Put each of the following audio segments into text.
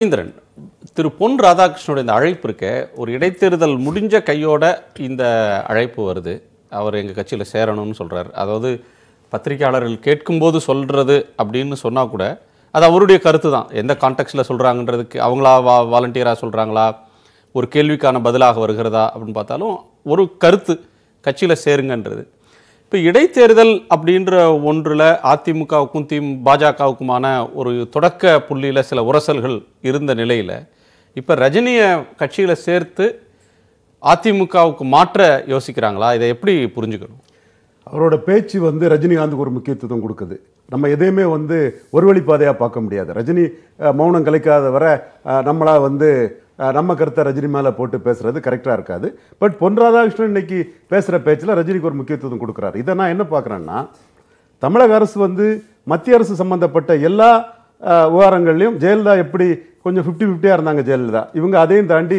ரவீந்திரன் திரு பொன் ராதாகிருஷ்ணனுடைய இந்த அழைப்பு இருக்க ஒரு இடைத்தேர்தல் முடிஞ்ச கையோட இந்த அழைப்பு வருது அவர் எங்கள் கட்சியில் சேரணும்னு சொல்கிறார் அதாவது பத்திரிகையாளர்கள் கேட்கும்போது சொல்கிறது அப்படின்னு சொன்னால் கூட அது அவருடைய கருத்து தான் எந்த கான்டெக்ட்டில் சொல்கிறாங்கன்றதுக்கு அவங்களா வா வாலண்டியராக சொல்கிறாங்களா ஒரு கேள்விக்கான பதிலாக வருகிறதா அப்படின்னு பார்த்தாலும் ஒரு கருத்து கட்சியில் சேருங்கன்றது இப்போ இடைத்தேர்தல் அப்படின்ற ஒன்றில் அதிமுகவுக்கும் தி பாஜகவுக்குமான ஒரு தொடக்க புள்ளியில் சில உரசல்கள் இருந்த நிலையில் இப்போ ரஜினியை கட்சியில் சேர்த்து அதிமுகவுக்கு மாற்ற யோசிக்கிறாங்களா இதை எப்படி புரிஞ்சுக்கணும் அவரோட பேச்சு வந்து ரஜினிகாந்துக்கு ஒரு முக்கியத்துவம் கொடுக்குது நம்ம எதையுமே வந்து ஒரு வழிப்பாதையாக பார்க்க முடியாது ரஜினி மௌனம் கலைக்காத வர நம்மளாக வந்து நம்ம கருத்தை ரஜினி மேலே போட்டு பேசுறது கரெக்டாக இருக்காது பட் பொன் ராதாகிருஷ்ணன் இன்னைக்கு பேசுகிற பேச்சில் ரஜினிக்கு ஒரு முக்கியத்துவம் கொடுக்குறாரு இதை நான் என்ன பார்க்குறேன்னா தமிழக அரசு வந்து மத்திய அரசு சம்மந்தப்பட்ட எல்லா விவகாரங்கள்லையும் ஜெயலலிதா எப்படி கொஞ்சம் ஃபிஃப்டி ஃபிஃப்டியாக இருந்தாங்க ஜெயலலிதா இவங்க அதையும் தாண்டி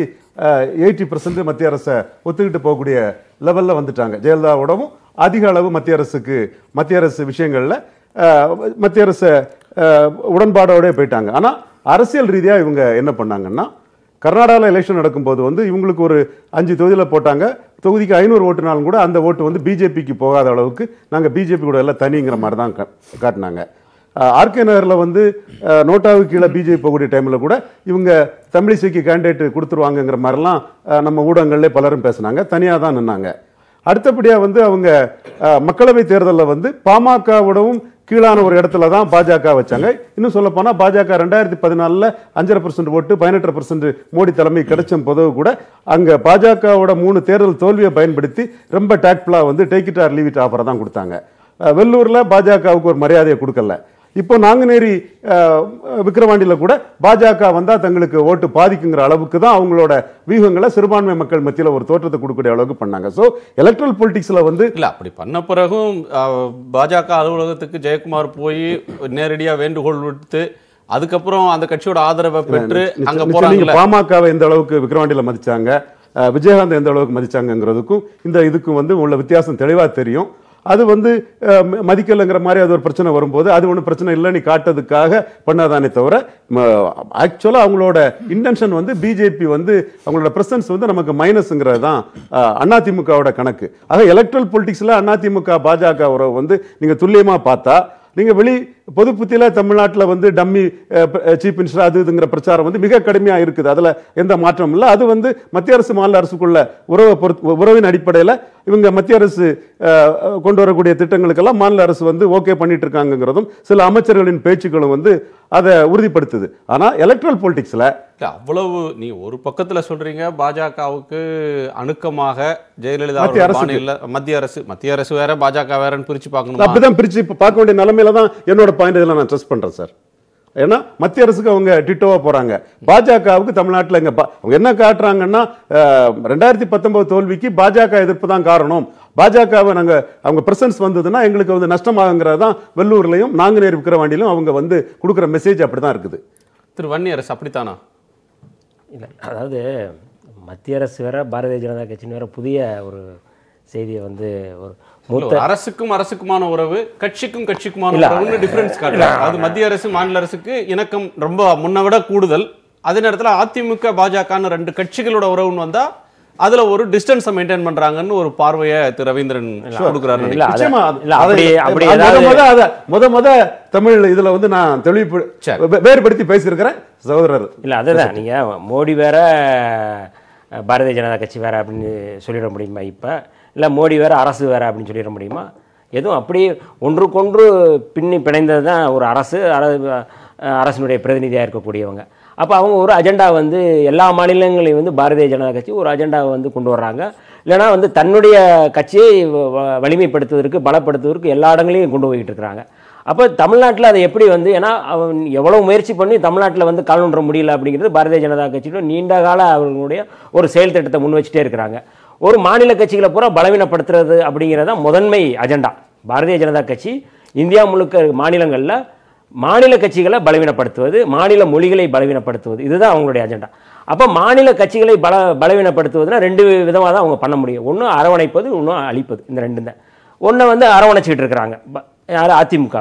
எயிட்டி பர்சன்ட் மத்திய அரசை ஒத்துக்கிட்டு போகக்கூடிய லெவலில் வந்துட்டாங்க ஜெயலலிதாவோடவும் அதிக அளவு மத்திய அரசுக்கு மத்திய அரசு விஷயங்களில் மத்திய அரசு உடன்பாடோடே போயிட்டாங்க ஆனால் அரசியல் ரீதியாக இவங்க என்ன பண்ணாங்கன்னா கர்நாடகாவில் எலெக்ஷன் நடக்கும்போது வந்து இவங்களுக்கு ஒரு அஞ்சு தொகுதியில் போட்டாங்க தொகுதிக்கு ஐநூறு ஓட்டுனாலும் கூட அந்த ஓட்டு வந்து பிஜேபிக்கு போகாத அளவுக்கு நாங்கள் பிஜேபி கூட எல்லாம் தனிங்கிற மாதிரி தான் காட்டினாங்க ஆர்கே நகரில் வந்து நோட்டாவுக்கு கீழே பிஜேபி போகக்கூடிய டைமில் கூட இவங்க தமிழிசைக்கு கேண்டிடேட் கொடுத்துருவாங்கங்கிற மாதிரிலாம் நம்ம ஊடகங்கள்லேயே பலரும் பேசினாங்க தனியாக தான் நின்னாங்க அடுத்தபடியாக வந்து அவங்க மக்களவை தேர்தலில் வந்து பாமகவிடவும் கீழான ஒரு இடத்துல தான் பாஜக வச்சாங்க இன்னும் சொல்ல போனால் பாஜக ரெண்டாயிரத்தி பதினாலில் அஞ்சரை பர்சன்ட் ஓட்டு பதினெட்டு பர்சன்ட் மோடி தலைமை கிடைச்ச போதவு கூட அங்கே பாஜகவோட மூணு தேர்தல் தோல்வியை பயன்படுத்தி ரொம்ப டேக்ஃபுல்லாக வந்து take it or leave it ஆஃபரை தான் கொடுத்தாங்க வெள்ளூரில் பாஜகவுக்கு ஒரு மரியாதையை கொடுக்கல இப்போ நாங்குநேரி விக்கிரவாண்டியில் கூட பாஜக வந்தால் தங்களுக்கு ஓட்டு பாதிக்குங்கிற அளவுக்கு தான் அவங்களோட வியூகங்களை சிறுபான்மை மக்கள் மத்தியில் ஒரு தோற்றத்தை கொடுக்கக்கூடிய அளவுக்கு பண்ணாங்க ஸோ எலக்ட்ரல் பொலிட்டிக்ஸில் வந்து இல்லை அப்படி பண்ண பிறகும் பாஜக அலுவலகத்துக்கு ஜெயக்குமார் போய் நேரடியாக வேண்டுகோள் விடுத்து அதுக்கப்புறம் அந்த கட்சியோட ஆதரவை பெற்று அங்கே போறாங்க பாமகவை எந்த அளவுக்கு விக்கிரவாண்டியில் மதிச்சாங்க விஜயகாந்த் எந்த அளவுக்கு மதிச்சாங்கிறதுக்கும் இந்த இதுக்கும் வந்து உள்ள வித்தியாசம் தெளிவாக தெரியும் அது வந்து மதிக்கலைங்கிற மாதிரி அது ஒரு பிரச்சனை வரும்போது அது ஒன்றும் பிரச்சனை இல்லை நீ காட்டுறதுக்காக பண்ணாதானே தவிர ஆக்சுவலாக அவங்களோட இன்டென்ஷன் வந்து பிஜேபி வந்து அவங்களோட பிரசன்ஸ் வந்து நமக்கு மைனஸுங்கிறது தான் அதிமுகவோட கணக்கு ஆக எலக்ட்ரல் பொலிட்டிக்ஸில் அதிமுக பாஜக உறவு வந்து நீங்கள் துல்லியமாக பார்த்தா நீங்கள் வெளி புத்தியில் தமிழ்நாட்டில் வந்து டம்மி சீஃப் மினிஸ்டர் அது இதுங்கிற பிரச்சாரம் வந்து மிக கடுமையாக இருக்குது அதில் எந்த மாற்றமும் இல்லை அது வந்து மத்திய அரசு மாநில அரசுக்குள்ள உறவை பொறுத்து உறவின் அடிப்படையில் இவங்க மத்திய அரசு கொண்டு வரக்கூடிய திட்டங்களுக்கெல்லாம் மாநில அரசு வந்து ஓகே பண்ணிட்டு இருக்காங்கிறதும் சில அமைச்சர்களின் பேச்சுக்களும் வந்து அதை உறுதிப்படுத்துது ஆனால் எலக்ட்ரல் பொலிட்டிக்ஸில் அவ்வளவு நீ ஒரு பக்கத்தில் சொல்றீங்க பாஜகவுக்கு அணுக்கமாக ஜெயலலிதா மத்திய அரசு மத்திய அரசு மத்திய அரசு வேற பாஜக வேறன்னு பிரிச்சு பார்க்கணும் அப்படிதான் பிரிச்சு பார்க்க வேண்டிய நிலைமையில தான் என்னோட பாயிண்ட் இதெல்லாம் நான் ட்ரெஸ் பண்ணுறேன் சார் ஏன்னா மத்திய அரசுக்கு அவங்க டிட்டோவாக போகிறாங்க பாஜகவுக்கு தமிழ்நாட்டில் இங்கே அவங்க என்ன காட்டுறாங்கன்னா ரெண்டாயிரத்தி பத்தொன்பது தோல்விக்கு பாஜக எதிர்ப்பு தான் காரணம் பாஜகவை நாங்கள் அவங்க பிரசன்ஸ் வந்ததுன்னா எங்களுக்கு வந்து நஷ்டமாகங்கிறது தான் வெள்ளூர்லையும் நாங்குநேர் விக்கிரவாண்டியிலும் அவங்க வந்து கொடுக்குற மெசேஜ் அப்படி தான் இருக்குது திரு வன்னி அரசு அப்படித்தானா இல்லை அதாவது மத்திய அரசு வேற பாரதிய ஜனதா கட்சின்னு வேற புதிய ஒரு செய்தியை வந்து ஒரு மூத்த அரசுக்கும் அரசுக்குமான உறவு கட்சிக்கும் கட்சிக்குமான உறவுன்னு டிஃப்ரென்ஸ் காட்டுறாங்க அது மத்திய அரசு மாநில அரசுக்கு இணக்கம் ரொம்ப முன்ன விட கூடுதல் அதே நேரத்தில் அதிமுக பாஜகன்னு ரெண்டு கட்சிகளோட உறவுன்னு வந்தால் அதுல ஒரு டிஸ்டன்ஸ் மெயின்டைன் பண்றாங்கன்னு ஒரு பார்வையை திரு ரவீந்திரன் கொடுக்குறாரு முத முத தமிழ் இதுல வந்து நான் தெளிவு வேறுபடுத்தி பேசியிருக்கிறேன் சகோதரர் இல்ல அதுதான் நீங்க மோடி வேற பாரதிய ஜனதா கட்சி வேற அப்படின்னு சொல்லிட முடியுமா இப்போ இல்லை மோடி வேறு அரசு வேறு அப்படின்னு சொல்லிட முடியுமா எதுவும் அப்படி ஒன்றுக்கொன்று பின்னி பிணைந்தது தான் ஒரு அரசு அரசினுடைய பிரதிநிதியாக இருக்கக்கூடியவங்க அப்போ அவங்க ஒரு அஜெண்டா வந்து எல்லா மாநிலங்களையும் வந்து பாரதிய ஜனதா கட்சி ஒரு அஜெண்டாவை வந்து கொண்டு வர்றாங்க இல்லைனா வந்து தன்னுடைய கட்சியை வலிமைப்படுத்துவதற்கு பலப்படுத்துவதற்கு எல்லா இடங்களையும் கொண்டு போய்கிட்டு இருக்கிறாங்க அப்போ தமிழ்நாட்டில் அதை எப்படி வந்து ஏன்னா அவன் எவ்வளோ முயற்சி பண்ணி தமிழ்நாட்டில் வந்து கால்நூன்ற முடியல அப்படிங்கிறது பாரதிய ஜனதா கட்சியோட நீண்ட கால அவர்களுடைய ஒரு செயல் திட்டத்தை முன் வச்சுட்டே இருக்கிறாங்க ஒரு மாநில கட்சிகளை பூரா பலவீனப்படுத்துறது அப்படிங்கிறத முதன்மை அஜெண்டா பாரதிய ஜனதா கட்சி இந்தியா முழுக்க மாநிலங்களில் மாநில கட்சிகளை பலவீனப்படுத்துவது மாநில மொழிகளை பலவீனப்படுத்துவது இதுதான் அவங்களுடைய அஜெண்டா அப்போ மாநில கட்சிகளை பல பலவீனப்படுத்துவதுன்னா ரெண்டு விதமாக தான் அவங்க பண்ண முடியும் ஒன்று அரவணைப்பது இன்னும் அழிப்பது இந்த ரெண்டு தான் ஒன்றை வந்து அரவணைச்சிக்கிட்டு இருக்கிறாங்க யார் அதிமுக